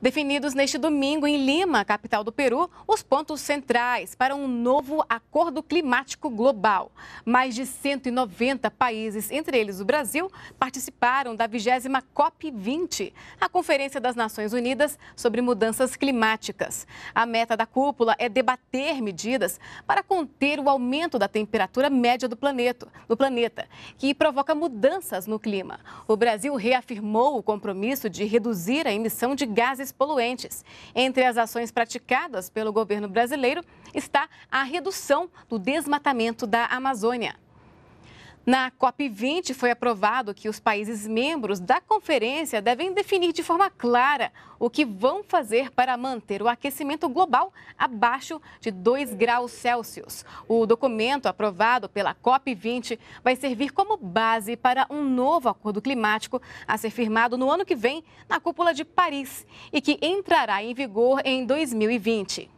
Definidos neste domingo em Lima, capital do Peru, os pontos centrais para um novo acordo climático global. Mais de 190 países, entre eles o Brasil, participaram da 20 COP20, a Conferência das Nações Unidas sobre Mudanças Climáticas. A meta da cúpula é debater medidas para conter o aumento da temperatura média do planeta, do planeta que provoca mudanças no clima. O Brasil reafirmou o compromisso de reduzir a emissão de gases gases poluentes. Entre as ações praticadas pelo governo brasileiro está a redução do desmatamento da Amazônia. Na COP20 foi aprovado que os países membros da conferência devem definir de forma clara o que vão fazer para manter o aquecimento global abaixo de 2 graus Celsius. O documento aprovado pela COP20 vai servir como base para um novo acordo climático a ser firmado no ano que vem na cúpula de Paris e que entrará em vigor em 2020.